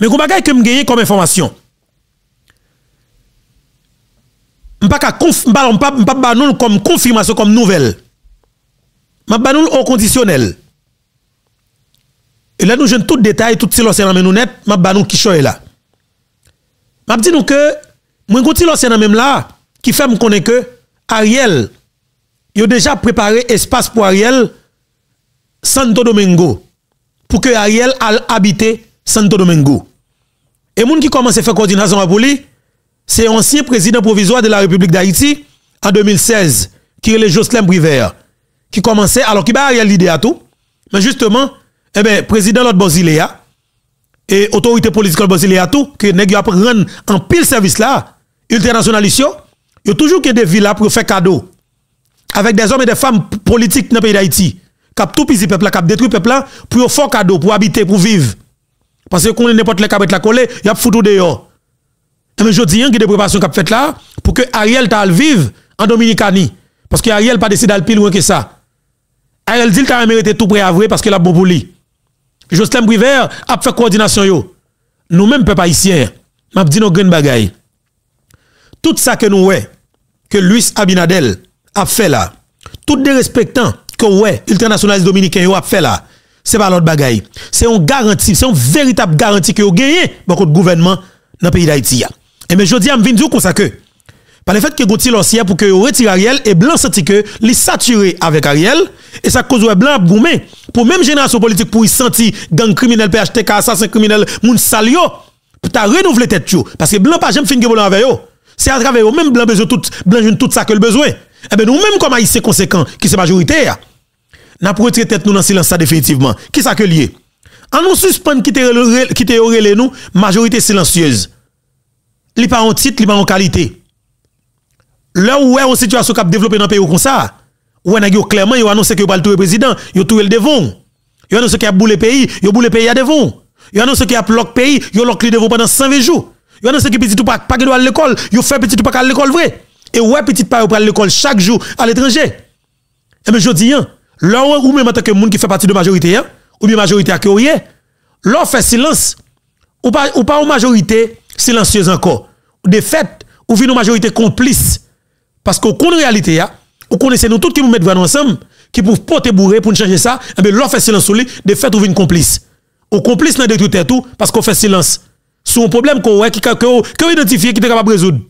Men kou bagay ke m genye kom informasyon. M pa ka konfirmasyon, m pa banoul konm konfirmasyon konm nouvel. M pa banoul onkondisyonel. E la nou jen tout detay, tout silo senan men nou net, m pa banoul kishoy la. M ap di nou ke, mwen kouti silo senan men la, ki fe m konen ke, Ariel, yo deja prepare espas pou Ariel, Santo Domingo, pou ke Ariel al habite Santo Domingo. Et moun qui commence à faire coordination à police, c'est ancien président provisoire de la République d'Haïti en 2016, qui est le Jocelyn Briver, qui commençait, alors qui a l'idée à tout, mais justement, eh ben, président l'autre Bosilea et autorité politique Bosiléa tout, que pas prendre en pile service là, internationaliste, il y a toujours des villes pour faire cadeau, avec des hommes et des femmes politiques dans le pays d'Haïti, qui tout petit peuple qui ont détruit peuple là, pour faire cadeau, pour habiter, pour vivre. Pansè yon kon lè nèpot lè kabèt lakole, yon ap foutou de yon. Mè jò di yon ki depropasyon kap fèt la, pou ke Ariel ta alviv an Dominikani. Pansè ki Ariel pa desi dal pil ouen ke sa. Ariel dil ta amèretè tou pre avre, paske lè ap moubou li. Jòslem Brivert ap fè koordinasyon yon. Nou mèm pe pa isyen, mè ap di nou gren bagay. Tout sa ke nou wè, ke Louis Abinadel ap fè la, tout de respèktan ke wè, il tè nasyonalize Dominikani wè ap fè la, se pa lot bagay. Se yon garanti, se yon veritab garanti ki yo geye bakot gouvenman nan peyi da iti ya. E me jodi am vin djou kon sa ke. Pan efet ki gouti lansi ya pou ki yo reti a riel e blan senti ke li satire avèk a riel e sa kozwe blan ap goume pou menm jenasyon politik pou yi senti gang kriminel pHTK, asasin kriminel moun sal yo pou ta renouvle tet yo. Paske blan pa jem fin ge bolan avè yo. Se atrave yo, menm blan joun tout sa ke l bezwe. Ebe nou menm koma yi se konsekant ki se majorite ya. n'a pas retiré tête nous dans silence ça définitivement. Qui ça que lié? En nous suspend qui te relé nous, majorité silencieuse. Li pas en titre, li pas en qualité. Là où est une situation qui a développé dans le pays comme ça, où on clairement, a annoncé que le président, vous tout le devant. Ils annoncé qu'il a boule pays, vous boule pays à devant. Ils annoncé qu'il a bloqué pays, vous bloqué le devant pendant 50 jours. a annoncé que petit tout pas pas à l'école, vous fait petit ou pas à l'école vrai. Et ouais petit pas à l'école chaque jour à l'étranger. Et eh bien je dis, hein, Là ou même en tant que monde qui fait partie de la majorité hein, ou bien majorité accueillie, l'on fait silence ou pas ou pas une majorité silencieuse encore. De fait, ou une majorité complice parce qu'on connaît réalité ya hein, ou connaissez nous tous qui nous mettent ensemble qui pour porter bourré pour changer ça, et eh bien l'on fait silence sur lui, de fait ou une complice. Ou complice le détruit tout parce qu'on fait silence sur un problème qu'on ouais, qui que identifié qui est capable de résoudre.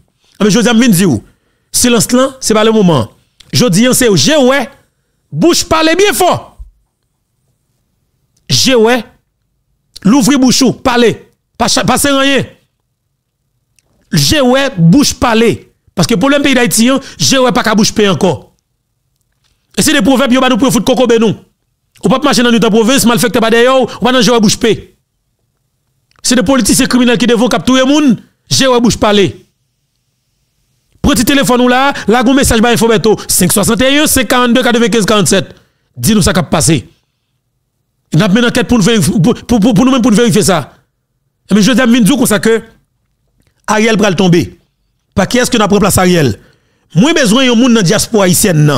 Mais je viens dire silence là, c'est pas le moment. Je dis c'est ouais Bouche parler bien fort. J'ai ouais. bouche bouchou, pas c'est rien. J'ai ouais, bouche parler. Parce que pour le pays d'Haïti, hein, j'ai ouais pas qu'à bouche parler encore. Et c'est des proverbes, yon va bah, nous foutre foutre coco benou. Ou pas marcher dans notre province, mal fait que pas d'ailleurs, ou pas dans ouais, bouche parler. C'est des politiciens criminels qui devront capturer les le monde, j'ai ouais bouche parler. Prends téléphone ou là, la un message par Infobeto 561 542 95 47. Dis-nous ça qui a passé. Nous avons une enquête pour nous-mêmes pour vérifier ça. Mais eh je dis à comme ça que Ariel va tomber. Pas qui est-ce que nous avons remplacé Ariel? Moi, besoin de monde dans la diaspora haïtienne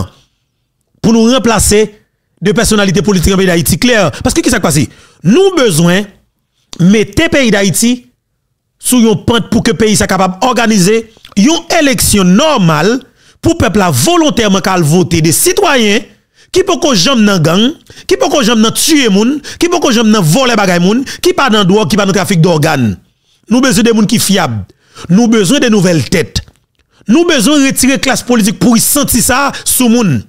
pour nous remplacer de personnalités politiques en pays d'Haïti. Clair. Parce que qu'est-ce qui s'est passé? Nous besoin de mettre pays d'Haïti sous une pente pour que le pays soit capable d'organiser une élection normale pour peuple à volontairement qu'al voter des citoyens qui pour qu'on jambe dans gang, qui pour qu'on jambe dans tuer moun, qui pour qu'on jambe dans voler bagay moun, qui pas dans droit, qui pa dans trafic d'organes. Nous besoin de moun qui fiable. Nous besoin de nouvelles têtes. Nous besoin de retirer classe politique pour y sentir ça sous moun.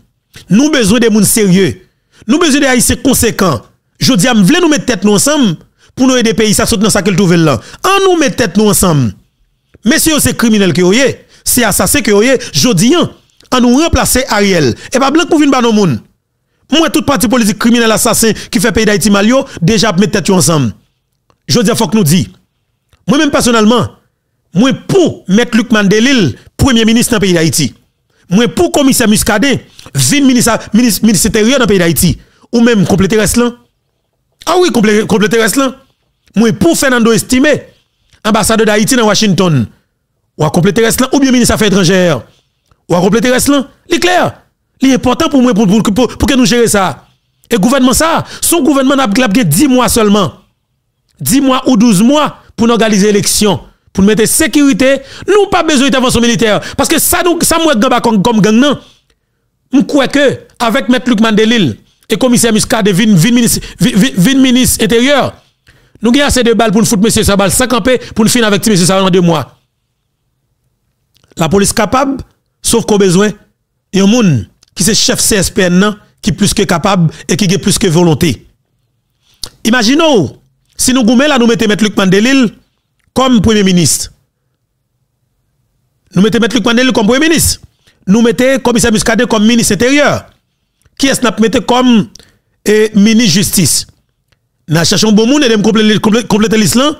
Nous besoin de moun sérieux. Nous besoin de haïtiens conséquents. Je dis, nous voulons nous mettre tête nous ensemble pour nous aider e pays, ça soutenir dans sa trouvent trouve là. En nous mettre tête nous ensemble. Mais si c'est criminel que vous c'est assassin que vous jodi on hein, nous remplacer Ariel. Et pas blanc pour venir dans monde. Moi, toute partie politique criminel assassin qui fait pays d'Haïti malio, déjà mettre tête ensemble. Je dis, faut que nous dit. Moi-même personnellement, moi pour mettre Luc Mandelil, premier ministre dans pays d'Haïti. Moi pour commissaire Muscadet, vice ministre, ministère ministre intérieur dans pays d'Haïti. Ou même compléter reste Ah oui, compléter reste là. Moi pour Fernando Estimé, ambassade d'Haïti dans Washington, ou à compléter reste ou bien ministre des Affaires étrangères, ou à compléter reste là, c'est clair. C'est important pour moi pour, que nous gérions ça. Et gouvernement ça, son gouvernement n'a pas 10 mois seulement. 10 mois ou 12 mois pour organiser l'élection, pour mettre sécurité, nous pas besoin d'intervention militaire parce que ça nous ça moi comme comme gang non. Je crois que avec maître Luc Mandelil et commissaire Muscat de vin, vin, vin, vin ministre intérieur, nous avons assez de balles pour nous foutre M. Sabal 50 pour nous finir avec M. Sabal en deux mois. La police capable, sauf qu'on besoin, il y a un monde qui est chef CSPN qui est plus que capable et qui est plus que volonté. Imaginons, si nous mettions là, nous mettons M. Luc Mandelil comme Premier ministre. Nous mettons M. Luc Mandelil comme Premier ministre. Nous mettons commissaire Muscadet comme ministre intérieur. Qui est-ce que nous mettons comme eh, ministre justice? Nous cherchons bon monde et nous compléter l'islam.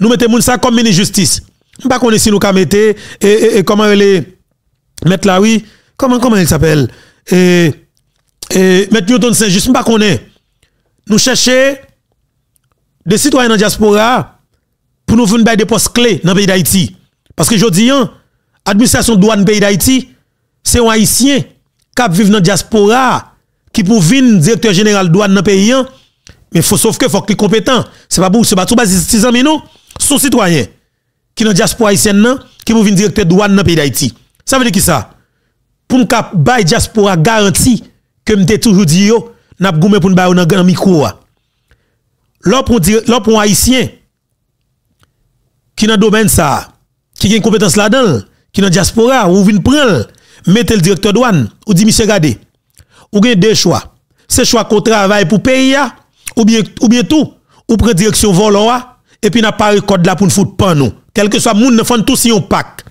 Nous mettons ça comme ministre justice. Nous ne sais si nous mettons et, et, comment elle mettre là oui. Comment comment elle s'appelle et, et mettre Newton Saint juste pas Nous cherchons des citoyens la diaspora pour nous faire des postes clés dans le pays d'Haïti. Parce que je dis, l'administration hein, douane pays d'Haïti, c'est un haïtien qui vit dans la diaspora, qui pour venir directeur général douane dans le pays, hein. Mais faut sauf que faut qu'il compétent. C'est pas pour se battre citoyen mais non, son citoyen qui dans diaspora haïtienne qui pour venir directeur douane dans pays d'Haïti. Ça veut dire qui ça Pour me la diaspora garantie que me toujours dit yo, n'a goumé pour bailler dans micro. Là pour là pour haïtien qui dans domaine ça, qui a une compétence là-dedans, qui dans diaspora ou vient prendre, mettez le directeur douane ou dit monsieur regardez, ou gagne deux choix. C'est choix qu'on travaille pour payer ah, ou bien, ou bien tout, ou prend direction volant, et puis n'a pas record là pour nous foutre pas nous. Quel que soit le monde, nous faisons tout si on pack.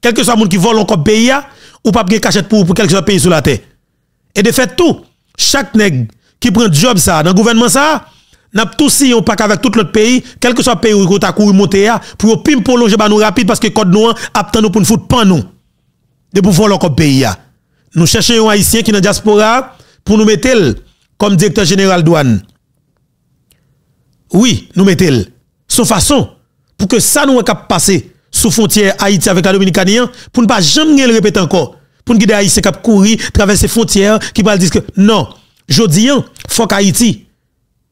Quel que soit le monde qui vole encore pays, ou pas de cachette pour, pour quelque chose pays sur la terre. Et de fait tout, chaque nègre qui prend job ça, dans le gouvernement ça, n'a tous si on pack avec tout l'autre pays, quel que soit le pays où on a couru monter, pour pim prolonger nous rapide parce que code nous attend nous pour nous foutre pas nous. De pour voler encore pays. Nous cherchons un haïtien qui est dans la diaspora pour nous mettre comme directeur général douane oui, nous mettons. Son façon, pour que ça nous cap passer sous frontière Haïti avec la Dominicanien, hein, pour ne pas jamais le répéter encore. Pour ne guider Haïti cap courir, traverser frontières, qui va dire que non, jodi hein, faut Haïti.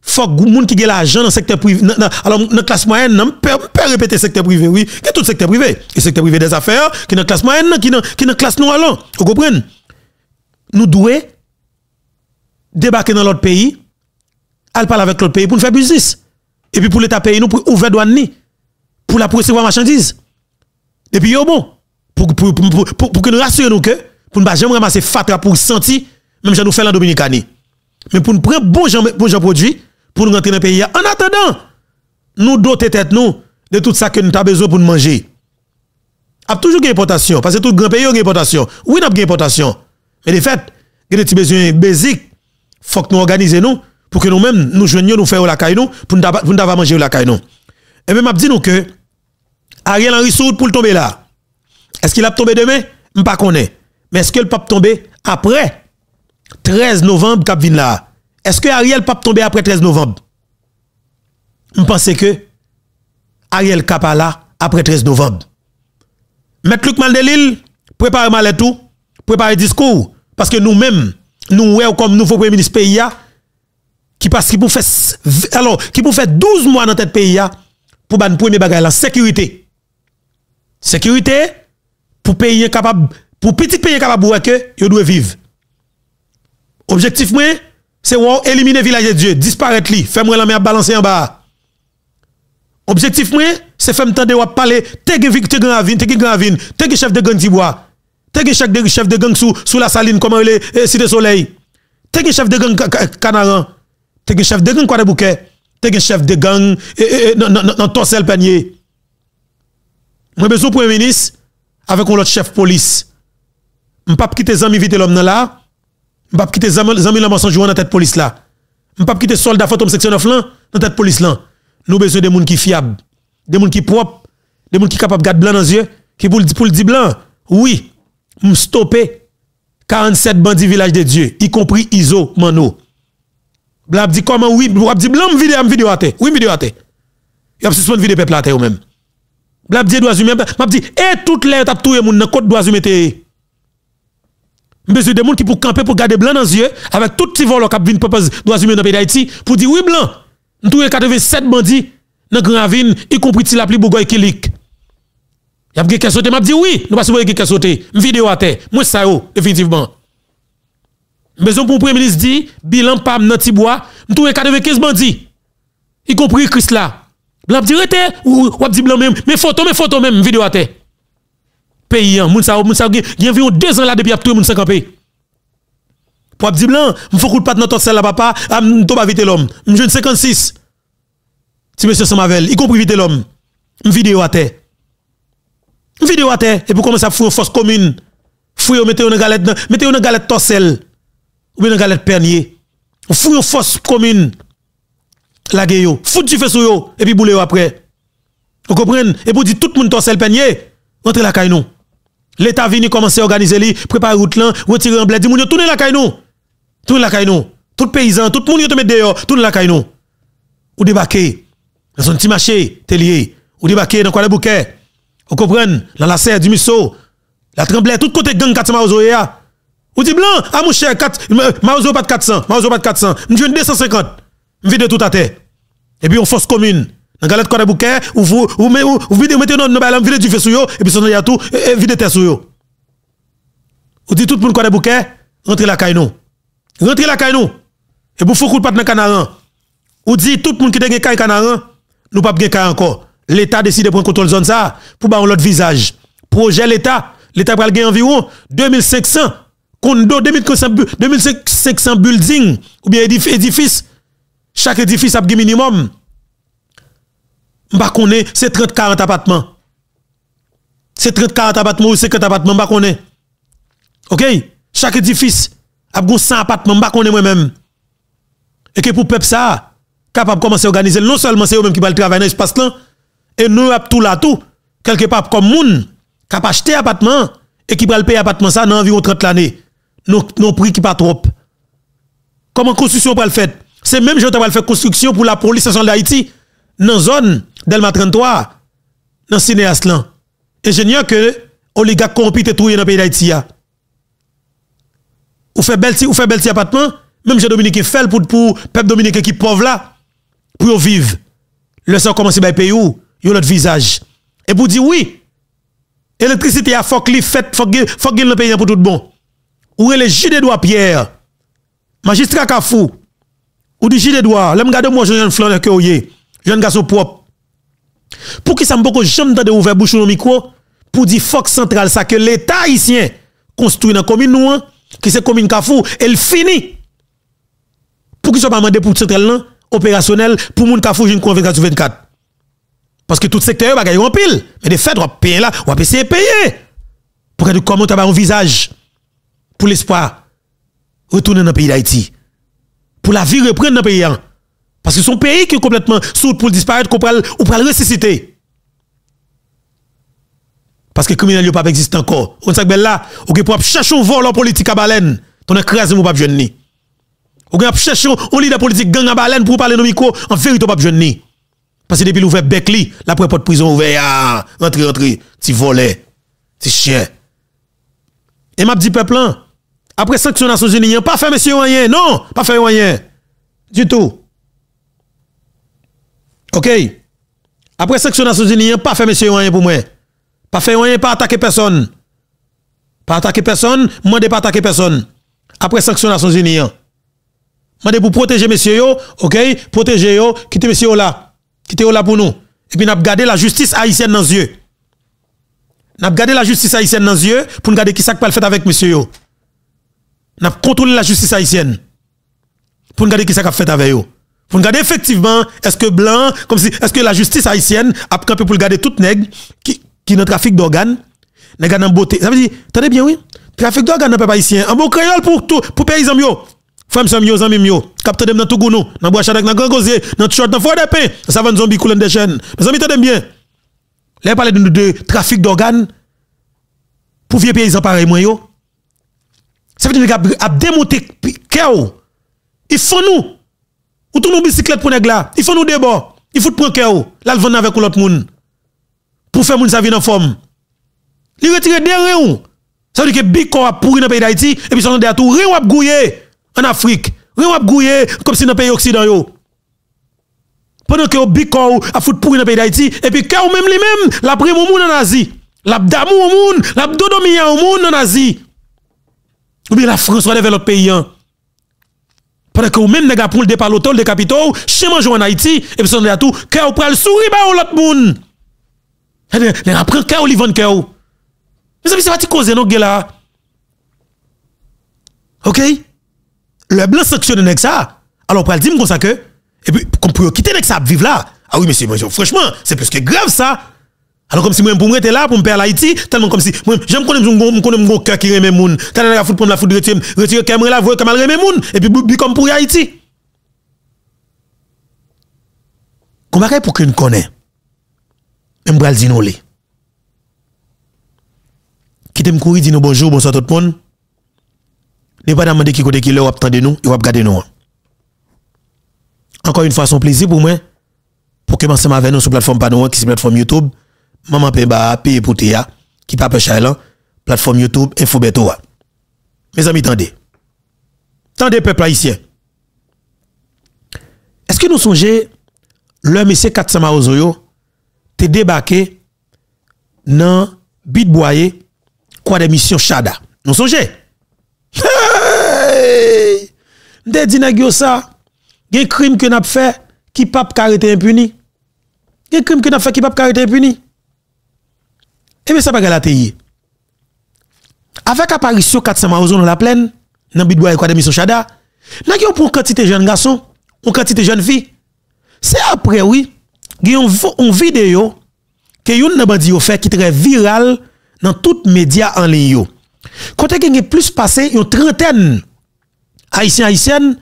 Faut que monde qui gagne l'argent dans secteur privé. Alors, dans classe moyenne, on peut répéter le secteur privé, oui. Que tout le secteur privé. Et secteur privé des affaires, qui dans classe moyenne, qui dans la classe noire, Vous comprenez? Nous devons débarquer dans l'autre pays, aller parler avec l'autre pays pour nous faire business et puis pour l'État pays nous pour ouvrir douane pour la recevoir marchandise. Et puis bon, pour, pour, pour, pour, que nous rassurions nous que, pour ne pas jamais ramasser fatra pour sentir, même si nous faisons en Dominicanie. Mais pour nous prendre bon gens bon pour nous rentrer dans le pays. En attendant, nous doter tête nous de tout ça que nous avons besoin pour nous manger. Il y a toujours une importation, parce que tout grand pays a une importation. Oui, nous avons une importation. Mais de fait, il y a des petits besoins basiques. Il faut que nous organisions nous pour que nous-mêmes nous venions nous faire la caille nous pour nous pas manger la caille Et eh même m'a dit nous que Ariel Henry Soud pour tomber là. Est-ce qu'il a tombé demain Je ne sais pas Mais est-ce que le pape tomber après 13 novembre cap là Est-ce que Ariel pas tomber après 13 novembre Je pense que Ariel pas là après 13 novembre. Mettre Luc Mandelil, préparez mal tout, préparez discours parce que nous-mêmes nous, sommes comme nouveau premier ministre pays qui passe qui pour faire alors qui pour faire 12 mois dans tête pays pour ban premier bagage la sécurité sécurité pour pays capable pour petit pays capable que yo doit vivre objectif moi c'est éliminer village de Dieu disparaître li faire moi la main balancer en bas objectif moi c'est faire tande ou parler te gen victoire grand avin te gen grand avin te chef de gang bois te gen chef de chef de gang sous sous la saline comment le est euh, cité soleil te chef de gang canaran T'es es chef de gang quoi de bouquet. chef de gang dans ton seul panier. Moi besoin premier ministre avec un autre chef police. Je ne pas quitter les amis vite l'homme là. Je ne pas quitter les amis l'homme sans jouer dans tête police là. Je ne pas quitter soldat fantôme section 9 là dans tête police là. Nous besoin de gens qui fiable, des gens qui propre, des gens qui capable de garder blanc dans les yeux, qui pour le dire blanc. Oui, je stopper 47 bandits village de Dieu, y compris Iso Mano. Blab dit comment oui, blab dit blanc vidéo vidéo à Oui vidéo à terre. Il a suspendu vidéo peuple à terre même. Blab dit droits même m'a dit et toutes les t'a touyer monde dans côte droits humains té. Monsieur des gens qui pour camper pour garder blanc dans les yeux avec tout petit volant qui vient proposer doit humains dans pays d'Haïti pour dire oui blanc. Nous touyer 87 bandits dans Grand Ravine, y compris la beau Bougoy Kilik. Y a quelqu'un sauté, m'a dit oui, nous pas supposé quelqu'un sauté. Vidéo à terre. Moi ça yo définitivement. Maison pour Premier ministre dit, bilan pam nan Tibois, m'toué 95 bandits, y compris christ là. Blan dit rete, ou wap dit blanc même, mais photo, mais photo même, vidéo à terre. Pays, hein, moun sa, moun sa, y environ deux ans là depuis ap toué moun 50 pays. Pour dire blanc, m'fou kout pat patte dans papa la papa, pas vite l'homme, M'joun 56. Si monsieur Samavel, y compris vite l'homme, vidéo à terre. vidéo à terre, et pour commencer à fouiller force commune. Fouiller, mettez une galette, mette une galette torselle ou bien galette pernier. On fout une force commune. La gueule. Fout du feu yo. Et puis boule après. Vous comprenez? Et pour dire tout le monde torse le pernier. Rentrez la caille nous. L'État vini commencer à organiser li. préparer route là, retirer un blé, dit moun tournez la caille nous. Tournez la caille nous. Tout paysan, tout moun yo te met dehors, tournez la caille nous. Ou débarquer dans un petit marché, t'es lié. Ou débarquer dans quoi le bouquet. Vous comprenez? Dans la serre du Missou. La tremblée, tout côté gang 400 maozoéa. Ou dit blanc, ah mon cher, Maozo pas de 400, Maozo pas de 400, m'joue 250, vide tout à terre. Et puis on force commune. Dans galette quoi bouquet, ou vous, ou mettez, ou vide maintenant non balam vide du feu sur et puis son y a tout et vide terre sur Ou dit tout le monde quoi bouquet, rentrez la caille nous. Rentrez la caille nous. Et pour foukou pas dans canaran. Ou dit tout le monde qui gagne caille canaran, nous pas gagne caille encore. L'état décide de prendre contrôle zone ça pour ba l'autre visage. Projet l'état, l'état va gagner environ 2500 2500 buildings ou bien édifices. Chaque édifice a un minimum. de c'est 30-40 appartements. C'est 30-40 appartements ou 50 appartements, OK? Chaque édifice a 100 appartements, mba koné moi-même. Et que pour peuple ça, capable de commencer à organiser, non seulement c'est eux même qui va travailler dans l'espace là, et nous avons tout là tout, quelque part comme qui capable acheter appartement et qui va le payer appartement ça dans environ 30 l'année non, prix qui pas trop. Comment construction pour le faire C'est même je le faire construction pour la police nationale d'Haïti dans la zone d'Elma 33 dans cinéaste là. Ingénieur que oligarque corrompu te trouvé dans le pays d'Haïti Ou fait bel ou fait belle appartement, même je Dominique fait pour pour peuple dominicain qui pauvre là pour vivre. Le sang commence à pays où Yo l'autre visage. Et pour dire oui, électricité a faut fait faut le pays pour tout bon ou le de Edouard Pierre, magistrat Kafou, ou du là Edouard, l'homme garde moi, jeune fleur de vous jeune garçon propre. Pour qui ça me beaucoup jamais de ouvert bouche au micro, pour dire Fox Central, ça que l'État haïtien construit dans la commune, nous, hein, qui c'est commune Kafou, elle finit. Pour qui ça m'a demandé pour Central, opérationnel, pour moun Kafou, une 24 sur 24. Parce que tout secteur, va gagner en pile. Mais de fait, on payer là, on essayer de payer. Pour que tu commences à un visage pour l'espoir retourner dans le pays d'Haïti. Pour la vie reprendre dans le pays. Hein. Parce que son pays qui est complètement sourd pour disparaître, ou pour le ressusciter. Parce que le criminel pas existe encore. On sait que ben là, on peut chercher un vol en politique à baleine, ton écrasé mon pas jeune On peut chercher un leader politique gang à baleine pour parler de micro, en vérité pas jeune Parce que depuis l'ouvert Beckley, la porte prison ouvert, ah, entrez. rentrez, tu volais, tu chien. Et m'a dit peuple, hein, après sanction Nations Unies, pas fait monsieur rien, non, pas fait rien. Du tout. OK. Après sanction Nations Unies, pas fait monsieur rien pour moi. Pas fait rien, pas attaquer personne. Pas attaquer personne, demandez pas attaquer personne. Après sanction Nations Unies. Mandé pour protéger monsieur yo, OK, protéger yo, quitter monsieur là. Quitter là pour nous. Et puis n'a gardé la justice haïtienne dans les yeux. N'a gardé la justice haïtienne dans les yeux pour nous garder qui ça pas le faire avec monsieur yo n'a contrôlé la justice haïtienne. Pour regarder qui ça a fait avec eux. Pour regarder effectivement, est-ce que blanc, comme si, est-ce que la justice haïtienne a campé pour regarder tout nègre qui, qui dans trafic d'organes, nègre en beauté. Ça veut dire, tenez bien, oui, trafic d'organes dans le haïtien, en bon créole pour tout, pour paysan yo. Femme sam yo, zanmim yo, capte dem dans tout gounou, dans bois chadak, dans grand gosier, dans short, dans foie de pain, ça va zombie coulant des chaînes. Mes amis, tenez bien. Là, parler de, de trafic d'organes pour vieux paysans pareil, moi yo. Se fè di nè ka ap demote kèw I fè nou Ou tou nou bisiklet pou neg la I fè nou debò I fè pou kèw Lal vè nan vek ou lot moun Pou fè moun sa vi nan fòm Li re tire de re ou Se fè di ke bikor ap pouri nan peyi da iti E pi son nan de atou Re ou ap gouye An Afrik Re ou ap gouye Kom si nan peyi oksidan yo Pendon kè ou bikor Ap fout pouri nan peyi da iti E pi kèw mèm li mèm Lap rem ou moun nan azi Lap damou ou moun Lap dodomiya ou moun nan azi Ou bi la Frans wade ve lot peyi an. Padè kè ou mèm nega pou l de palote ou l de kapite ou, chè manjou an Haiti, epi son de la tou, kè ou pral souri ba ou lot moun. E de, nen apren kè ou li van kè ou. Mè sa bi se pati koze nou gè la. Ok? Le blan seksyon enek sa, alo pral di m kon eh sa kè, epi kon pou yo kite enek sa ap viv la. A ah oui mè si menjou, frèchman, se plus ke grav sa. Alors comme si moi pour m'étais là pour me perdre Haïti, tellement comme si moi j'aime connais me connais mon cœur qui remet moun, tellement la foot pour la foot retirer retirer caméra la voir comme elle remet moun et puis comme pour Haïti. Comment pour qu'une connaît Même bral dire Qui t'aime courir dire bonjour, bonsoir tout le monde. Ne pas demander qui côté qui leur attendez nous, il va regarder nous. Encore une fois son plaisir pour moi pour que m'ensemble avec nous sur plateforme Panon qui c'est plateforme YouTube. Maman Peba, Peye Poutia, Kipa Pechaylan, Platform Youtube, Enfo Betowa. Me zami tande. Tande pepe laisyen. Eske nou sonje, lèm ese katsama ozoyo, te debake, nan bitbwaye, kwa demisyon chada. Nou sonje. Mde di nagyo sa, gen krim ke nap fe, kipap karete impuni. Gen krim ke nap fe, kipap karete impuni. Et eh bien ça pas galatéi. Avec apparition 400 maozo dans la plaine, dans de et Kwademi Sochada, n'a yon une quantité jeunes garçons, une quantité jeunes filles. C'est après oui, yon une vidéo que yon bandi fait qui très viral dans tout médias en ligne il y a plus passé yon trentaine haïtien haïtiennes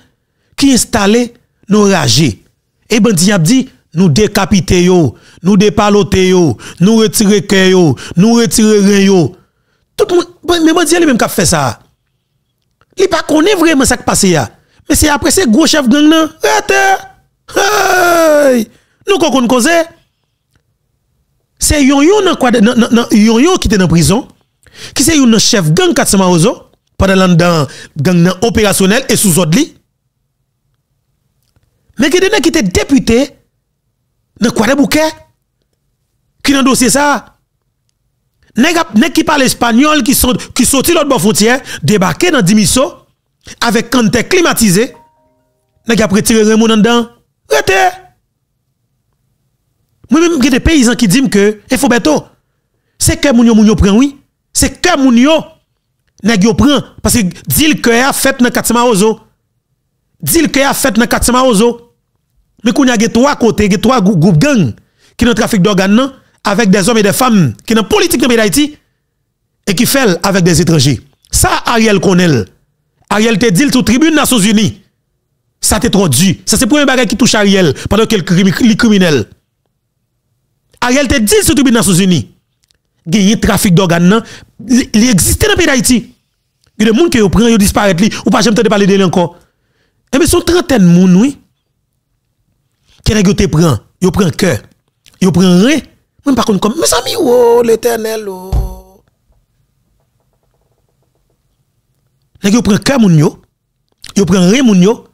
qui installé nos ragés. Et eh ben, bandi a dit nous décapiter yo, nous dépaloter yo, nous retirer cœur yo, nous retirer rein yo. Tout le monde, mais moi je lui-même qui fait ça. Il pas connaît vraiment ce qui passé là. Mais c'est après ces gros chefs gang là, hey! Nous qu'on cause c'est yon yon nan, nan, nan, qui était dans prison qui c'est yon chef gang 400 marozo pendant l'an gang opérationnel et sous ordre Mais qui était député dans quoi bouquet Qui dans dossier ça Nèg qui parle espagnol qui sont qui sorti l'autre bord frontière, débarqué dans Dimiso avec canté climatisé. Nèg a retiré Raymond dedans. Rete. Moi-même, j'ai des paysans qui disent que, il eh, faut bientôt, c'est que moun yo prend, oui. C'est que moun yo, nèg yo prend. Parce que, dit que a fait dans Katima Ozo. Dit que a fait dans Katima Ozo. Mais qu'on a trois côtés, trois groupes gang qui ont trafic d'organes avec des hommes et des femmes qui ont politique dans le pays d'Haïti et qui font avec des étrangers. Ça Ariel connaît. Ariel te dit sur tribune Nations Unies. Ça t'est traduit. Ça c'est premier bagage qui touche Ariel pendant qu'il est criminel. Ariel te dit sur tribune Nations Unies. un trafic d'organes, il existe dans le pays d'Haïti. Il y a des gens qui prennent, ils disparaissent, ou pas, j'aime te parler de lui encore. Et eh bien, sont trentaine de gens, oui. Quel est te prend Yo prend cœur. Yo prend rien. Même contre comme mes amis oh l'éternel oh. Nèg yo le cœur moun yo. Yo prend rien yo.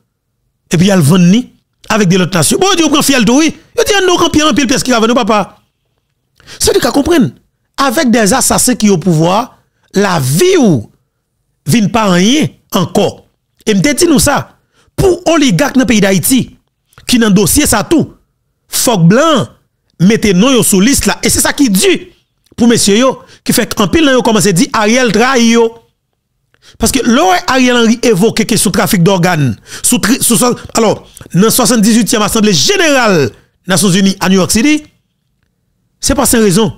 Et puis al vend ni avec des autres nations. Bon Dieu prend fiel de oui. Yo dit nous campier en pile qu'il qui va nous papa. C'est du cas comprendre. Avec des assassins qui au pouvoir, la vie ou vient pas rien encore. Et me dit nous ça pour oligarque dans le pays d'Haïti qui dans dossier ça tout. Fok blanc, mettez non sous liste là. Et c'est ça qui dit pour monsieur yo, qui fait qu'en pile yo commence à dire Ariel trahi yo. Parce que l'or Ariel Henry évoque que sous trafic d'organes, sous, alors, dans 78e Assemblée Générale Nations Unies à New York City, c'est pas sans raison.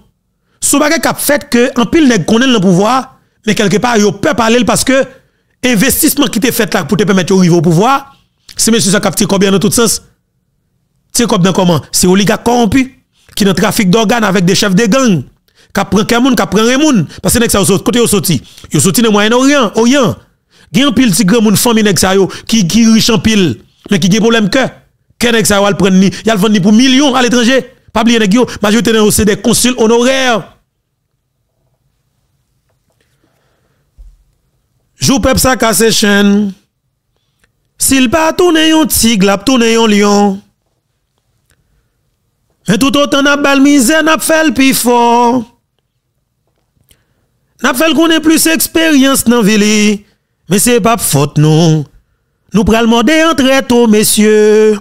Ce bagay cap fait que en pile nèg connaît le pouvoir, mais quelque part yo peut parler parce que investissement qui était fait là pour te permettre d'arriver au pouvoir, c'est monsieur ça capte combien dans tout sens. C'est comme dans comment C'est oligarque corrompu qui dans trafic d'organes avec des chefs de gang. Qui prend quelqu'un, qui prend un Parce que ça, côté sorti. sorti dans moyen rien Orient. gien pile grand monde famille yo qui qui riche en pile mais qui gien problème que que prendre y vendre pour millions à l'étranger. Pas oublier yo, majorité c'est des consuls honoraires. Jou pep sa kase chen. S'il pas yon tigre, tourne lion. Et tout autant n'a bal misère, n'a fait le plus fort. N'a fait qu'on ait plus expérience dans ville. Mais c'est pas faute non. Nous prenons le entre tôt, messieurs.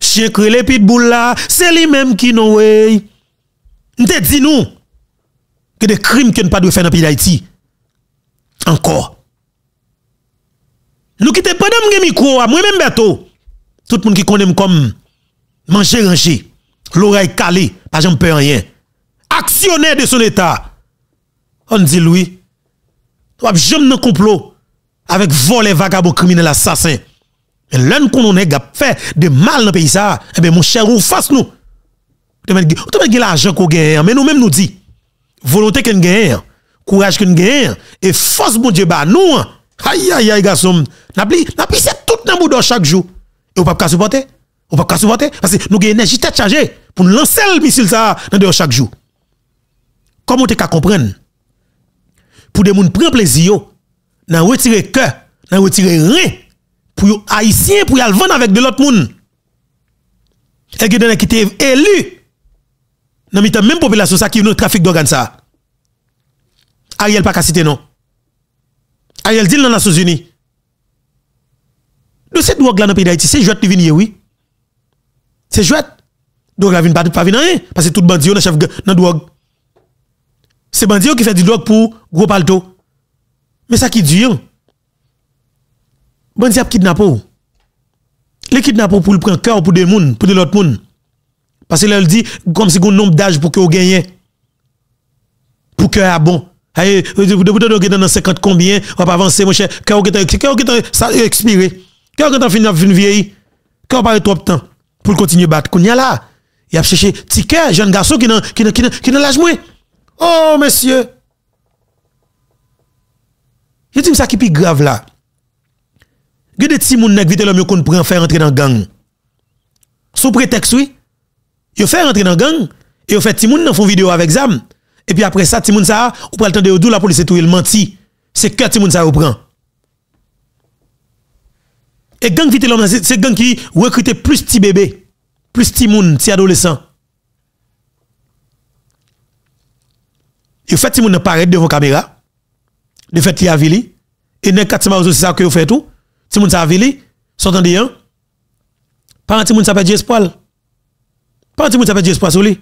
Chien les pitbulls là, c'est lui-même qui nous nous N'te dit nous que des crimes que nous pas de faire dans pays d'Haïti. Encore. Nous quittons pas dans micro, moi-même bientôt. Tout le monde qui connaît comme manger ranger l'oreille calée, pas j'en peux rien. Actionnaire de son État. On dit lui, tu as jamais un complot avec voler, vagabond criminel assassin. Et l'un qu'on est fait de mal dans le pays, ça, eh bien, mon cher, on fasse nous. Tu mets l'argent qu'on gagne, hein. mais nous même nous dit, volonté qu'on gagne, courage qu'on gagne, et force bon Dieu, bah, nous, hein. aïe, aïe, aïe, garçon, n'a pris, tout dans boudo chaque jour. Et on ne peut pas supporter. On pas supporter parce que nous avons énergie tête chargée pour nous lancer le missile ça dans chaque jour. Comment tu comprendre Pour des gens prennent plaisir, nous retirer cœur, nous retirer rien pour les haïtiens pour y aller vendre avec de l'autre monde. Et que dans qui étaient élu dans la même population ça qui vient trafic d'organes ça. Ariel pas cité non. Ariel dit dans les Nations Unies. De cette drogue là dans le pays d'Haïti, c'est de vini oui c'est chouette. Donc la vie ne pas pas rien parce que tout bandit le chef de drogue. C'est bandit qui fait du drogue pour gros palto. Mais ça qui dure. Hein. Bandit a kidnappé. Les kidnappé pour le prendre cœur pour des gens, pour de l'autre monde. Parce que là il dit comme si un nombre d'âge pour que vous gagnez. Pour que a bon. dit, vous devez dans 50 combien, on va avancer mon cher. Quand vous est expiré. Quand vous avez fini vieille. vieillir. vous pas trop de temps pour continuer à battre. Kounia là, il a cherché ticket, jeune garçon qui n'a qui qui qui Oh, monsieur. Je dis ça qui est grave là. Il y a des petits gens qui l'homme qu'on prend faire entrer dans gang. Sous prétexte, oui. Ils fait entrer dans gang et ils fait des gens font vidéo avec Zam. Et puis après ça, Timoun ça, on prend le temps de la police est tout, il menti. C'est que Timoun ça prend. Et gang vite l'homme, c'est gang qui recrute plus petit bébé, plus petit moun, petits adolescent. Il fait, moun paraît devant caméra, de fait, il a vili, et ne 4 semaines, c'est ça que vous faites tout, si moun sa avili, disant, hein? monde moun sa pas espoir. Parents, moun sa fait espoir sur lui.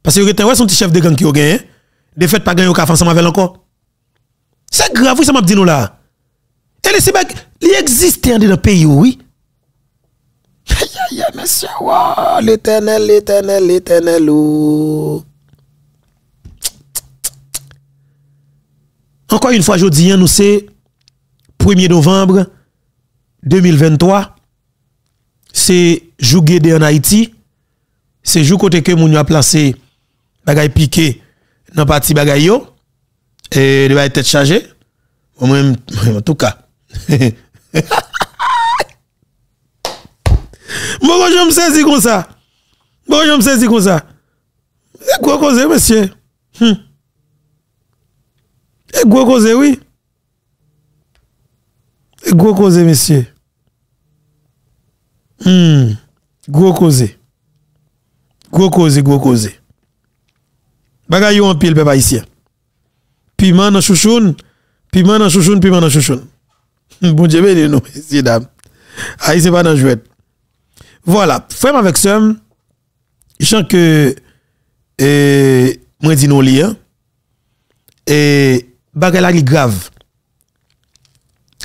Parce que vous son petit chef de gang qui a gagné, hein? de fait, pas gagner au café ensemble avec encore. C'est grave, vous ça m'a dit nous là. Et les Sibek, ils existent dans le pays, oui. Aïe, aïe, aïe, monsieur, oh, l'éternel, l'éternel, l'éternel, oh. Encore une fois, je dis, hein, nous c'est 1er novembre 2023. C'est jour guédé en Haïti. C'est jour côté que nous a placé bagay piqué dans partie bagay yo. Et de chargé. tête chargée. En tout cas, Mwoko jom sezi kon sa Mwoko jom sezi kon sa E gwo koze mesye E gwo koze wii E gwo koze mesye Gwo koze Gwo koze gwo koze Baga yon pil pe ba isye Pi man na shushun Pi man na shushun pi man na shushun bon Dieu messieurs, dames. c'est pas dans jouet. Voilà, frère avec ça, je que, euh, moi dis non liens, hein. et, eh, bagay grave.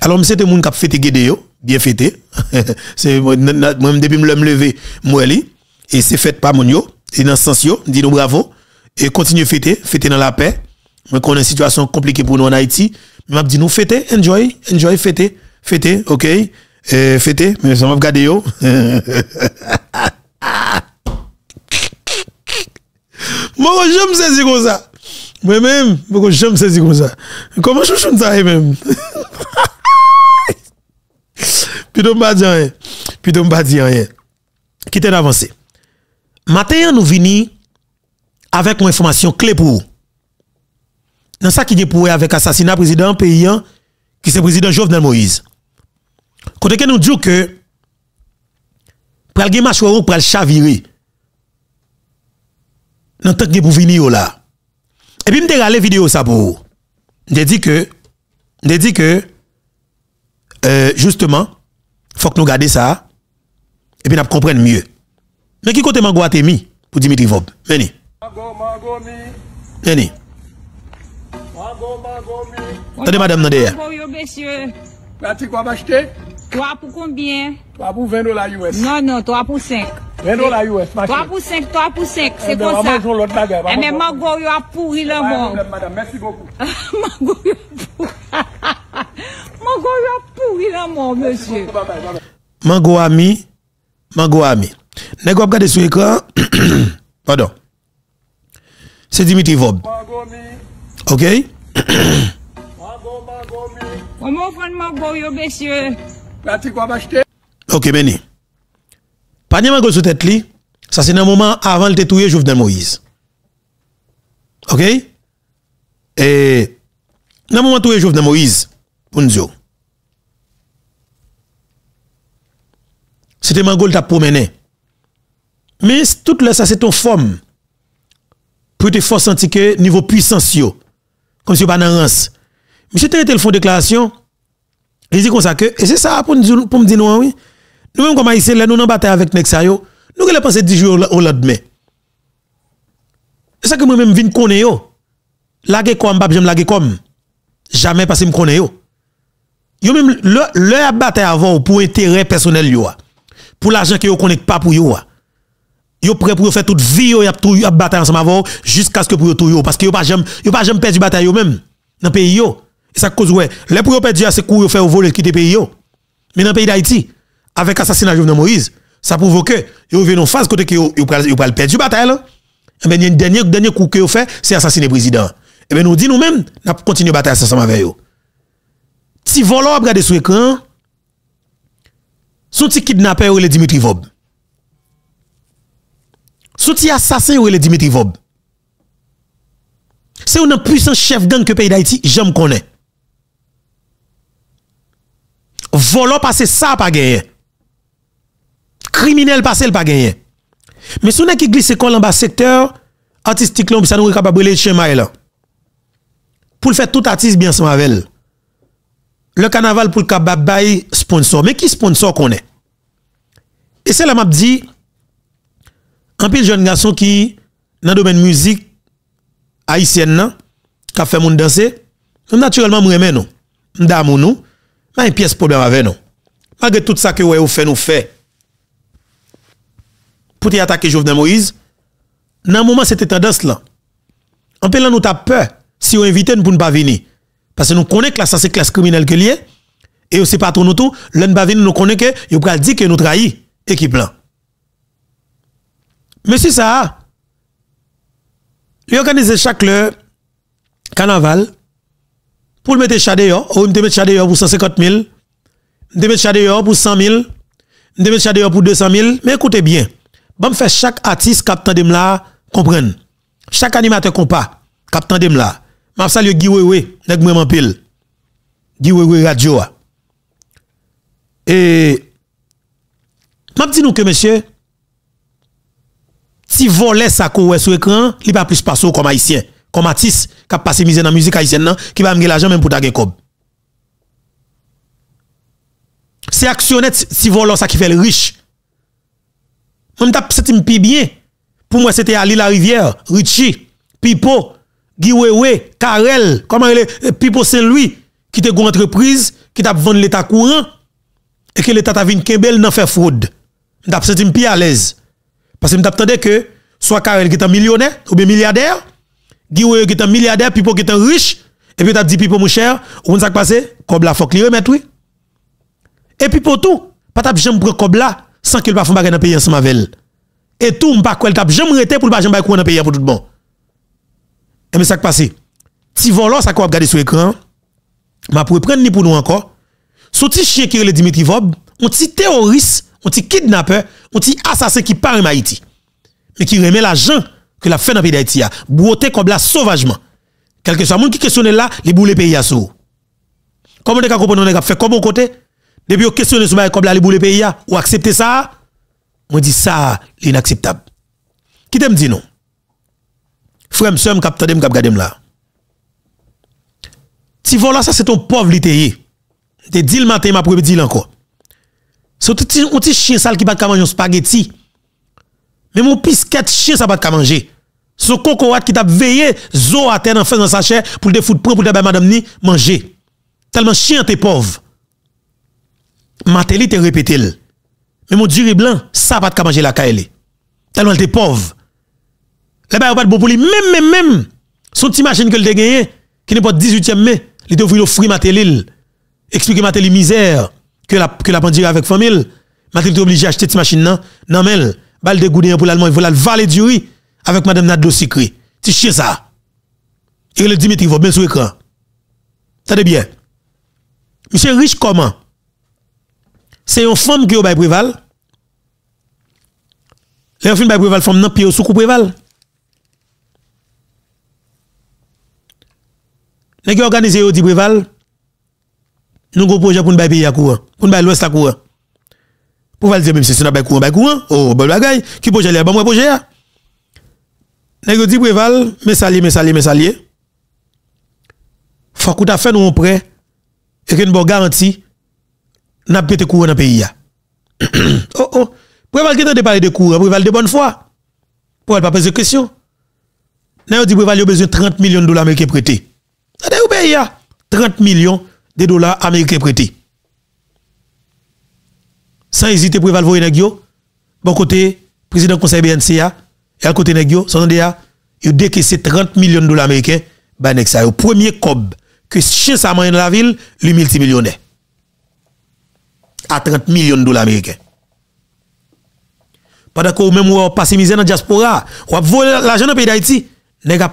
Alors, c'est des gens qui ont fêté Gédéo, bien fêté. c'est moi, depuis que je me levé, moi, et c'est fait par mon et dans ce sens yo, dis nous bravo, et continue fêter, fêter dans la paix. mais qu'on a une situation compliquée pour nous en Haïti, m'a dit nous fêtez, enjoy, enjoy, fêtez, fêtez, ok, e, fêtez, mais ça m'a regardé yo. Moi, je me saisis comme ça. Moi-même, je me saisis comme ça. Comment je suis ça, même? Puis je ne pas Puis je ne pas dire Quittez d'avancer. Matin, nous venons avec une information clé pour vous dans ça qui est pour avec assassinat président paysan hein, qui c'est président Jovenel Moïse. Quand que nous dit que pour le pour chavirer dans tant que pour venir là. Et puis me la vidéo ça pour. Je dit que je dit que justement, euh, justement faut que nous gardions ça et puis nous comprenons mieux. Mais qui côté Mango pour Dimitri Vob? Venez. Mango, Venez. Attendez, madame, non, Pratique, quoi m'acheter 3 pour combien 3 pour 20 dollars US. Non, non, 3 pour 5. 20 dollars US, ma 3 pour 5, 3 pour 5, c'est eh ben, comme ça. Et même Mango, il a pourri le monde. Madame, merci beaucoup. Mango, il a pourri. Mango, il le monde, monsieur. Mango ami, Mango ami. N'est-ce pas sur l'écran Pardon. C'est Dimitri Vob. Ok Ok, Benny. Panye man sur sou tête li, ça c'est un moment avant le tétouiller Jovenel Moïse. Ok? Et, dans moment où Jovenel Moïse, pour nous C'était Mangol t'a promené. Mais tout le ça c'est ton forme. Pour te faire sentir que niveau puissance yo, comme si pas dans rance. Monsieur Terre le fond déclaration. Il dit qu'on ça que et c'est ça pour pour me dire non oui. Nous même comme Aïssé, là nous en bataille avec nexa Nous que les penser 10 jours au lendemain. C'est ça que moi même vinn connaître. yo. Laguer comme pas j'aime laguer comme. Jamais parce que me connaît yo. Yo même leur bataille avant pour intérêt personnel yo. Pour l'argent que yo connaît pas pour yo yo prêt pour faire toute vie yo y a tout y a bataille ensemble avant jusqu'à ce que pour tout yo parce que yo pas jamais yo pas perdu bataille yo même dans pays yo et ça cause ouais les pour ont perdu c'est qu'on yo fait voler quitter pays yo mais dans pays d'Haïti avec assassinat Jovenel Moïse ça provoque yo viennent en face côté que yo yo pral perdu bataille et eh ben dernier dernier coup que yo fait c'est assassiner président et eh ben nous dit nous même n'a continuer bataille ensemble avec yo si volant des sur écran son petit kidnapper le Dimitri Vob Souti y a sase ou e le Dimitri Vob. Se ou nan pwisan chef gang ke pey da iti, jom konen. Volon pase sa pa genyen. Kriminel pase l pa genyen. Me sou nan ki glise kon lan ba sektor, artistik lon, bisan ou e kapabou le chema e la. Poul fè tout artiste, bien se mavel. Le kanaval pou l kapab bay, sponsor. Me ki sponsor konen? E se la map di... un pile jeune garçon qui dans le domaine musique haïtienne qui a fait mon danser naturellement moi aimer nous d'amour nous pas une pièce problème avec nous malgré tout ça que ouais ou fait nous fait pour attaquer Jovenel Moïse dans moment c'était tendance là en pile nous t'a peur si on invite pour ne pas venir parce que nous connaissons que ça c'est classe criminelle que lié et aussi pas nous tout l'on pas venir nous connaît que il va dire que nous trahi équipe là Monsieur ça, il organise chaque le carnaval pour le mettre chadé ou me mettre chadé pour 150 000, me mettre chadé pour 100 000, me mettre chadé pour 200 000. Mais écoutez bien, bon faire chaque artiste captain de là comprendre. Chaque animateur compa captain de là. M'a salue Guy Wewe, nèg moi pile. Guy radio. Et m'a dit nous que monsieur Si vo lè sa kou wè sou ekran, li pa plis pa sou koma hisyen. Koma tis, kap pasi mize nan mizi ka hisyen nan, ki pa amge la jan men pou tagè kob. Se aksyonèt, si vo lò sa ki fè lè riche. Mwen tap setim pi bie. Pou mwen setè Ali Larivière, Richie, Pipo, Giwewe, Karel, eh, pipo sen lui, ki te goun entreprise, ki tap vèn l'Etat kou an, e ke l'Etat avin kembèl nan fè foud. Mwen tap setim pi alèz. Parce que je m'attendais que soit Karel qui est un millionnaire ou bien milliardaire, qui est un milliardaire, Pipo qui est un riche, et puis tu as dit Pipo mon cher, on ça passé, Kobla faut qu'il remette oui. Et puis pour tout, pas t'as jamais prendre Kobla sans qu'il pas faire pas dans pays ensemble avec elle. Et tout pas quoi t'as jamais rester pour pas jamais courir dans pays pour tout bon. Et mais ça passé. Si volant ça qu'on regarder sur écran, m'a pour prendre ni pour nous encore. Son petit chien qui est Dimitri Vob, un petit théoriste un petit kidnappeur, un petit assassin qui part en Haïti, mais qui remet l'argent que la fait dans le pays d'Haïti, brouté comme là sauvagement. Quelque que soit le monde qui questionne là, les boules pays à sous. Comment vous comprenez qu'on fait comme au côté Depuis que sur ce comme là, les boules pays à, ou accepter ça On dit ça, inacceptable. Qui te me dit non Frère, monsieur, je capte, je garder là. Si là ça c'est ton pauvre litéé. Te dis le matin, ma te dis encore. C'est un petit chien sale qui pas manger un spaghetti. Mais mon pisquette chien ça pas manger. Son wat qui t'a veillé zo à terre dans dans sa chair pour te foutre pour te madame ni manger. Tellement chien t'es pauvre. Matéli te répété. Mais mon et blanc, ça pas de manger la kaele. Tellement t'es pauvre. Là bas pas de bon pour lui même même même son petit machine que le gagné qui n'est pas 18e mai, il le fruit Matéli. explique Matéli misère que la que la pandire avec famille Mathilde est obligé acheter cette machine nan nan mais, bal de goudin pour l'allemand il faut la valer du riz avec madame Nadlo Sikri Tu chier ça et le Dimitri va bien sur écran de bien monsieur riche comment c'est une femme qui est au bail préval les films bail préval femme nan pied au coup préval nèg organisé au di préval nous avons un projet pour nous payer à courant, pour nous payer l'ouest à courant. Pour dire même si c'est pas courant, pas courant, oh, bon bagaille, qui projet là, bon moi projet Nous avons dit préval, mes saliers, mes saliers, mes saliers. Faut fait nous un prêt et que nous bon garantie n'a pété courant dans pays oh oh, préval qui de parler de courant, préval de bonne foi. Pour elle pas poser question. avons dit préval a besoin 30 millions de dollars américains prêtés. C'est au 30 millions des dollars américains prêtés. Sans hésiter, pour évaluer les bon côté, président du conseil BNCA, et à côté des gens, son DA, il décaissé 30 millions de dollars américains, ben, bah, le premier cob que chien sa dans la ville, lui multimillionnaire. À 30 millions de dollars américains. Pendant que même pas passe dans la diaspora, avez voler l'argent dans le pays d'Haïti, Vous avez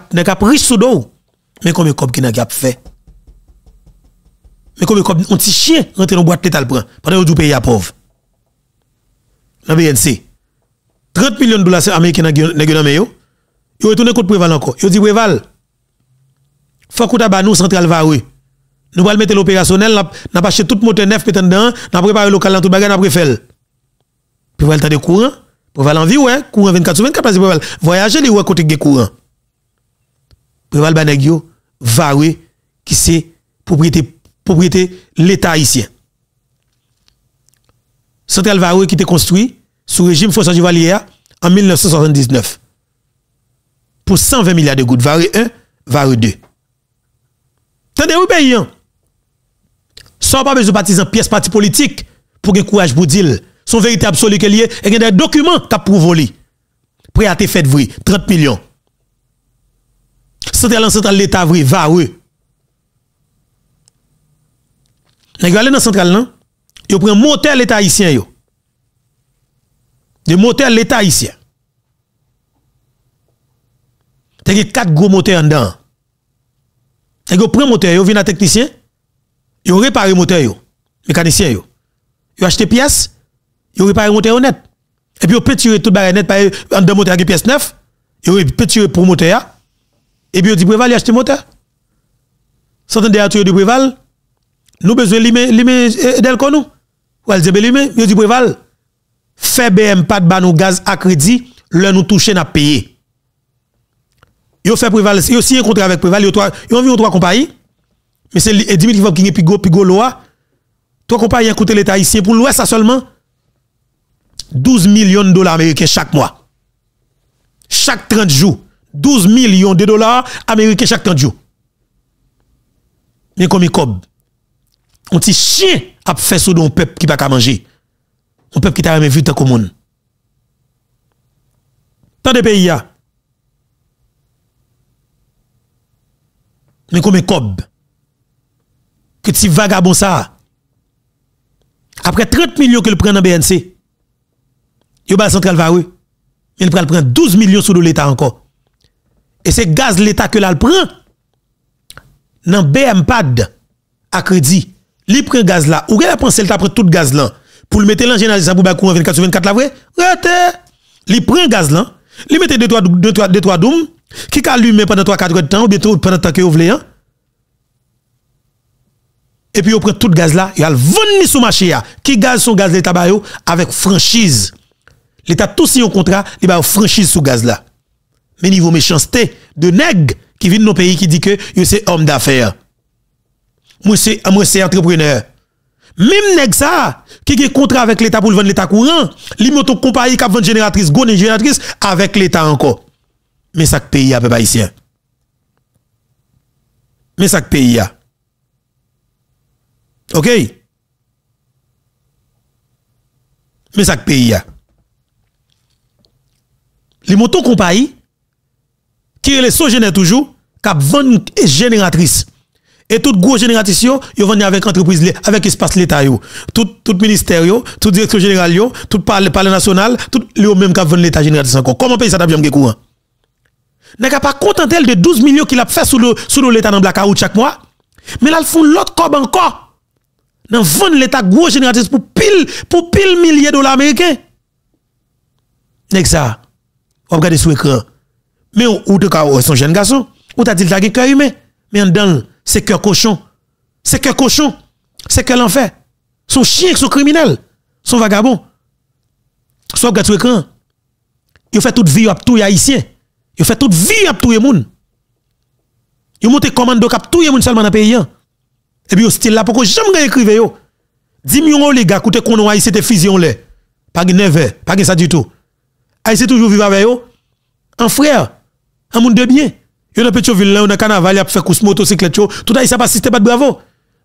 riche sous dos. Mais combien de cob qui n'a fait? Mais comme un petit chien rentre dans boîte l'État le prend pendant que du pays à pauvre. La BNC. 30 millions de dollars américains dans le pays. Ils retournent contre Préval encore. Ils dit Préval. Faut qu'on tabac nous central va oui. Nous allons mettre l'opérationnel, n'a pas toute tout moteur neuf nous dedans, n'a préparé local dans tout bagage, n'a préféré. Préval t'as des courants. Préval en vie ouais, courant 24 sur 24 Préval voyager les ouais côté de courants. Préval baneg yo, va oui, qui c'est propriété propriété l'État haïtien. Central Vareux qui était construit sous régime François Duvalier en 1979 pour 120 milliards de gouttes, Vareux 1, Vareux 2. Tendez vous pays, hein. sans pas besoin de partisans, pièce parti politique pour qu'il courage pour dire son vérité absolue qu'il y a et des documents qui ont lui. Prêt à te faire 30 millions. Central en central l'État vrai, Vous yo dans la centrale là, yo moteur motel l'état haïtien yo. De l'état haïtien. T'as quatre gros moteurs dedans. Vous prenez prend moteur, yo vient un technicien, yo le moteur yo, mécanicien yo. Yo des pièces, yo le moteur honnête. Et puis vous péturer tout barre net par en le moteur avec pièce neuf, vous péturer pour moteur et puis vous dit préval acheter moteur. S'entendez à de préval nous besoin limer nous eh, del konou. Ou elle limer, yo dit préval. Fait BM pas de banou gaz à crédit, le nous toucher n'a payer. Yo fait préval, yo signé un contrat avec préval, yo trois, yo environ trois compagnies. Mais c'est Dimitri Vop qui est pigo pigo loi. Trois compagnies coûté l'État ici, pour louer ça seulement 12 millions de dollars américains chaque mois. Chaque 30 jours, 12 millions de dollars américains chaque 30 jours. Mais comme il un petit chien a fait sous d'un peuple qui pas qu'à manger. Un peuple qui t'a jamais vu tant monde. Tant de pays a. Mais comme cob. Que tu vagabond ça. Après 30 millions qu'il le prend dans BNC. Yo bas central va Mais Il prend 12 millions sous l'état encore. Et c'est gaz l'état que là prend. Dans BM pad à crédit li prend gaz là, ou pensée, pensé t'a pris tout gaz là pour le mettre l'engin pour Bakou courant 24 24 la vraie. Rete. Li prend gaz là, li mette 2 3 deux trois 2 qui allume pendant 3 4 heures de temps ou bien pendant tant que vous voulez. Hein. Et puis on prend tout gaz là, il a sur sous marché hein. qui gaz son gaz l'état bayo avec franchise. L'état tout si un contrat, il va franchise sous gaz là. Mais niveau méchanceté de nègre qui vient de nos pays qui dit que c'est homme d'affaires moi c'est moi entrepreneur. Même nèg ça qui a contrat avec l'État pour vendre l'État courant, li moto compagnie qui vendre génératrice, gonne génératrice avec l'État encore. Mais ça pays a peuple Mais ça pays a. OK Mais ça pays a. Les motos compagnie qui sont les toujours vendent vendre génératrice et toute gros génératif, ils venir avec entreprise, avec espace l'État, tout, tout ministère, tout directeur général, tout parle, parle national, tout le même qui l'État génération encore. Comment payer ça d'abîme qui courant? N'est pas contenté de 12 millions qu'il a fait sous le, l'État dans le blackout chaque mois. Mais là, ils font l'autre cob encore. Dans vendre l'État gros pour pile, pour pile milliers de dollars américains. N'est ça? On regarde sous écran. Mais ou, ou, ou, son jeune garçon, ou t'as dit un cœur humain. Mais en dedans, c'est que cochon. C'est que cochon. C'est que l'enfer. Son chien, son criminel. Son vagabond. Soit gâteau écran. Il fait toute vie à tout haïtien. Il fait toute vie à tout le monde. Il monte commande à tout le monde seulement dans le pays. Hein. Et puis, style là, pourquoi jamais écrivez yo? Dis-moi, oh, les gars, écoutez, qu'on a haïtien, c'était fusion là. Pas de never, pas de ça du tout. c'est toujours vivre avec eux. Un frère, un monde de bien a dans Pétionville, là, a carnaval, y a fait course motocyclette, tout ça, s'est passe, c'était pas de bravo.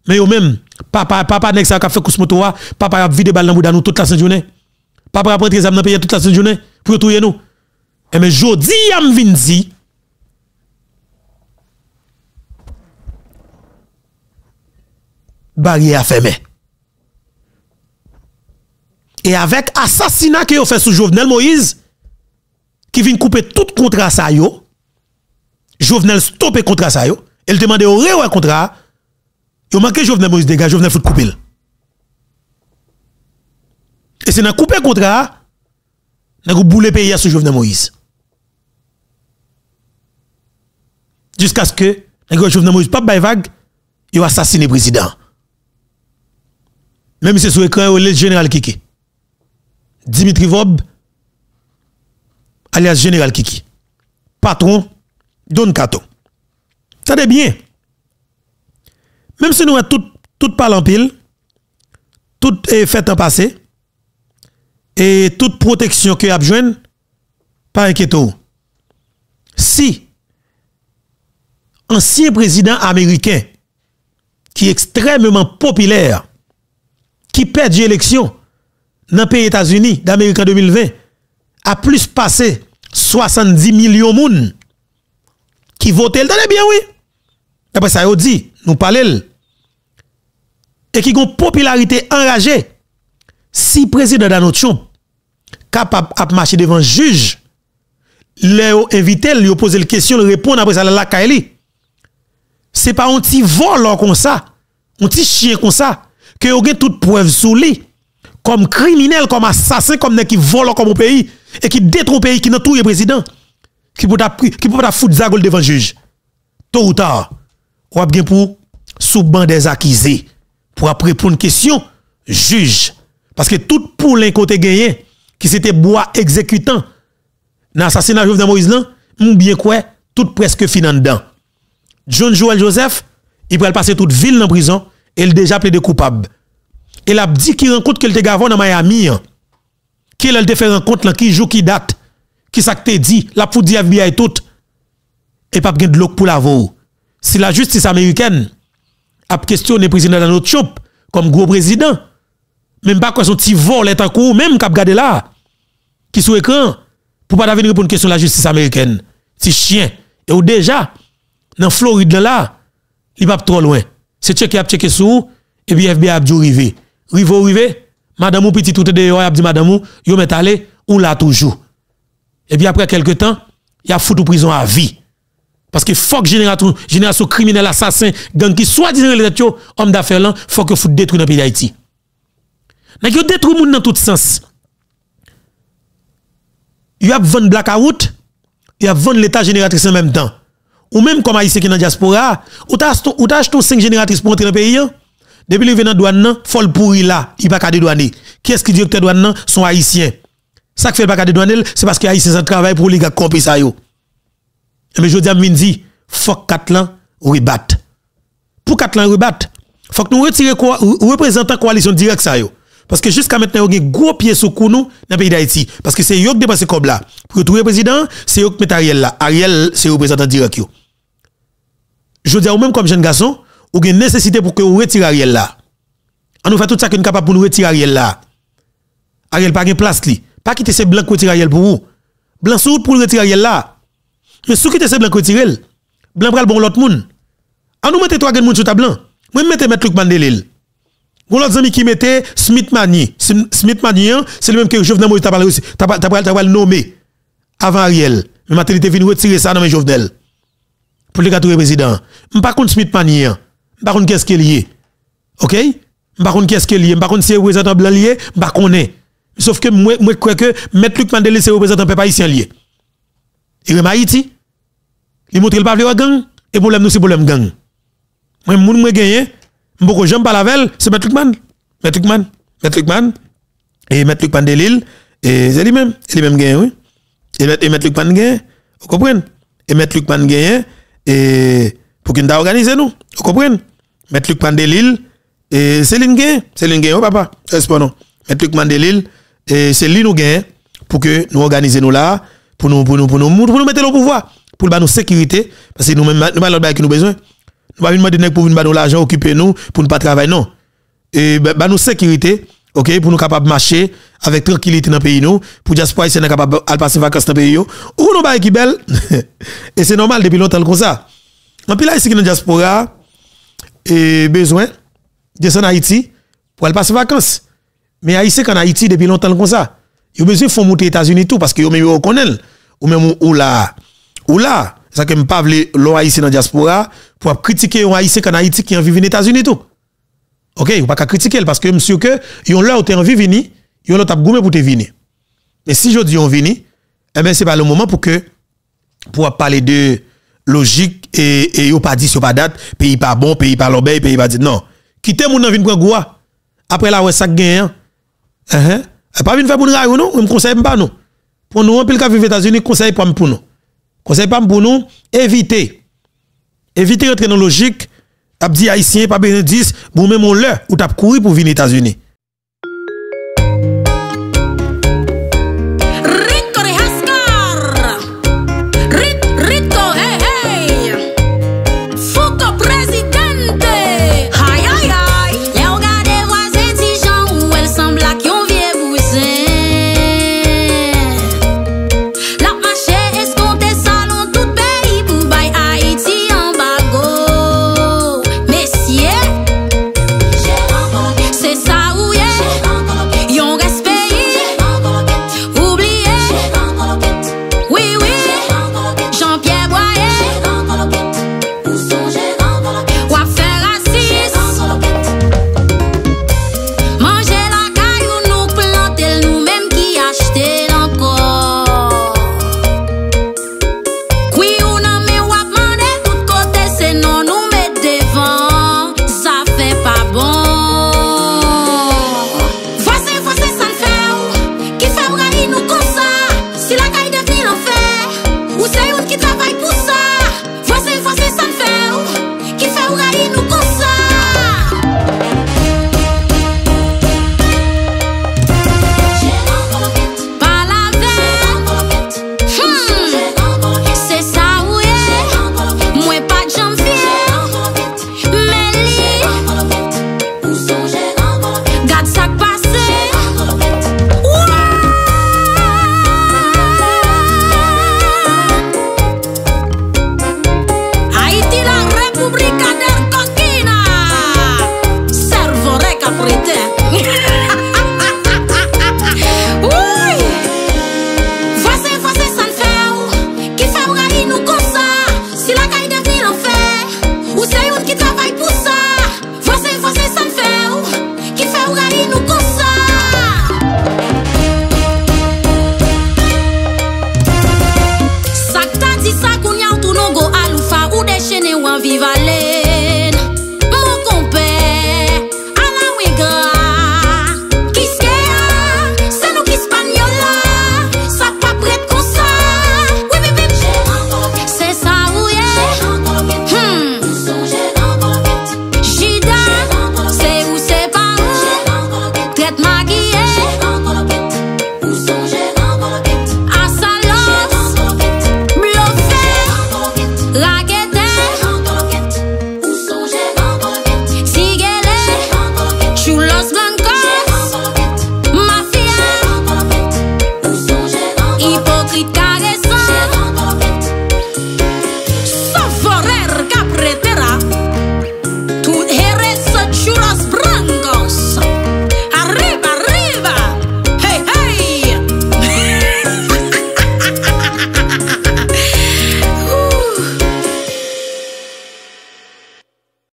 Mais yo même, papa, papa, nex, a fait course moto, papa, a vidé balle dans nous toute la journée. Papa, a pris armes dans payer toute la journée, pour trouver nous. Et eh, mais jodi, yam vinzi. Barrière fermé. Et avec assassinat que yo fait sous Jovenel Moïse, qui vient couper tout contrat ça yo, Jovenel stoppé contrat ça yo. Elle demandait au réel contrat. Yo manqué Jovenel Moïse dégage, Jovenel fout couper. Et c'est dans couper contrat, dans boule pays sur Jovenel Moïse. Jusqu'à ce que Jovenel Moïse pas bay vague, a assassiné président. Même si c'est sur écran le général Kiki. Dimitri Vob alias général Kiki. Patron Don Kato. Ça bien. Même si nous avons tout, tout en pile, tout est fait en passé, et toute protection que a besoin, pas inquiétons. Si ancien président américain, qui est extrêmement populaire, qui perd l'élection dans le pays États-Unis d'Amérique en 2020, a plus passé 70 millions de monde qui votait, le bien, oui. Après eh ben, ça, il dit, nous parlons. Et qui ont popularité enragée. Si le président Donald est capable de marcher devant un juge, le invité, lui poser la question, le répondre après ça, la kaeli. C'est pas un petit vol comme ça, un petit chien comme ça, que vous avez toute preuve sous lui, comme criminel, comme assassin, comme qui vole comme au pays, et qui le pays, qui n'a tout le président qui peut qui peut foutre zagol devant juge. Tôt ou tard, ou bien pour sous des accusés pour répondre une question juge parce que tout pour côté gagné qui c'était bois exécutant dans l'assassinat Jovenel Moïse là, bien quoi tout presque finan dedans. John Joel Joseph, il pourrait passer toute ville en prison et il déjà plaidé coupable. Il a dit qu'il rencontre qu'il était gavon dans Miami. Hein. Qu'il a fait rencontre dans qui joue qui date qui ça que dit La pour dire FBI tout. Et pas de l'eau pour la voie. Si la justice américaine a questionné le président dans notre chop comme gros président, même pas quoi son petit vol est en cours, même cap gade là, qui sous écran, pour pas venir répondre à une question de la justice américaine. C'est chien. Et ou déjà, dans Floride là, il pas trop loin. C'est qui a checké sous, et puis FBI a dû arriver. Rivo arrivé, madame ou petit tout de a madame ou, yo met allé, ou là toujours. Et puis après quelques temps, il y a foutu prison à vie. Parce que faut que génération, génération criminelle, assassin, gang qui soit disant les homme d'affaires là, faut que foutu détruire dans le pays d'Haïti. N'a yo le monde dans tout sens. y a vendre blackout, y a vendre l'état génératrice en même temps. Ou même comme haïtien qui est dans la diaspora, ou t'as acheté 5 génératrices pour entrer dans le pays Depuis le venant douane nan, faut le pourri là, il pas qu'à douane. Qu'est-ce que directeur douane sont haïtiens. Ça fait pas de douane, c'est parce que Haïtien travaille pour les gars compris ça yo. Mais je dis à Mindy, faut Katlan rebatte. Pour Katlan rebatte, faut que nous retirions la coalition directe ça yo. Parce que jusqu'à maintenant, y a gros pied le cou nous dans le pays d'Haïti. Parce que c'est eux qui dépassent comme là. Pour trouver le président, c'est eux qui mettent Ariel là. Ariel, c'est représentant direct yo. Je dis à vous-même comme jeune garçon, vous avez nécessité pour que vous retirez Ariel là. On nous fait tout ça qu'on sommes capable pour nous retirer Ariel là. Ariel n'a pas de place là. Pas quitter ces blancs yel pour vous. Blanc sous pour retirer là. Mais sous quitter ces blancs retirer. Blanc pral bon l'autre monde. En nous mette trois gens sous ta blanc. Moi mette mettre Luc Mandelil. Gon l'autre ami qui mettait Smith Mani. Smith Mani, hein, c'est le même que Jovenel Moïse t'a parlé aussi. T'a le nommé avant Ariel. Mais ma il est venu retirer ça dans mes Jovenel. Pour le gâteau président. M'pas contre Smith Mani. Hein. M'pas contre qu'est-ce qu'il y a. OK? M'pas contre qu'est-ce qu'il y a. M'pas contre si représentant blanc lié. M'pas connaît. Sauf que moi, je crois que M. Luc Mandelil c'est représentant peuple haïtien lié. Il est Haïti. Il montre le pavé de gang. Et problème, nous, c'est problème gang. Moi, je suis gagné. Je ne sais pas la c'est M. Luc C'est M. Luc M. Luc Mandela. Et M. Luc Et c'est lui-même. C'est lui-même gagné, oui. Et M. Luc Mand Vous comprenez? Et M. Luc Mandela Et pour qu'il nous organise nous. Vous comprenez? M. Luc et c'est lui-même C'est lui-même papa. C'est pas non. M. Luc et c'est lui nous gagne pour que nous organisions nous là, pour nous, pour nous, pour nous, pour mettre au pouvoir, pour nous sécurité, parce que nous même nous avons nous, nous besoin. Nous pas demander pour nous l'argent, occuper nous, pour ne pas travailler, non. Et bah, nous sécurité, ok, pour nous capables de marcher avec tranquillité dans le pays, nous, pour diaspora ici, capable de passer vacances dans le pays, ou nous pas qui belle. et c'est normal depuis longtemps comme ça. En plus, là, ici, dans diaspora, et besoin, descendre en Haïti, pour aller passer vacances. Mais Haïti, qu'en Haïti, depuis longtemps comme ça, il a besoin de faire monter États-Unis tout parce que ont même reconnu. Ou même ou là. Ou là. Ça que pas l'eau Haïti dans la diaspora pour critiquer un haïtien qu'en Haïti qui en vécu aux États-Unis tout. OK, ou pas critiquer parce que je suis sûr que ils ont là où tu en vit ils ont là goumé pour te venir. Mais si je dis on vini, eh ben c'est pas le moment pour que pour parler de logique et et pas dit sur pas date, pays pas bon, pays pas l'obéi, pays pas dit non. Quittez mon vin prendre goua. Après là ouais ça gagne hein. Eh, pas une faire pour nous, non, je ne conseille pas non. Pour nous, on peut aux États-Unis, conseille pas pour nous. Conseille pas pour nous, éviter. Éviter d'entrer dans la logique, abdi haïtien, pas bien 10, vous même on l'heure, ou t'as couru pour venir aux États-Unis.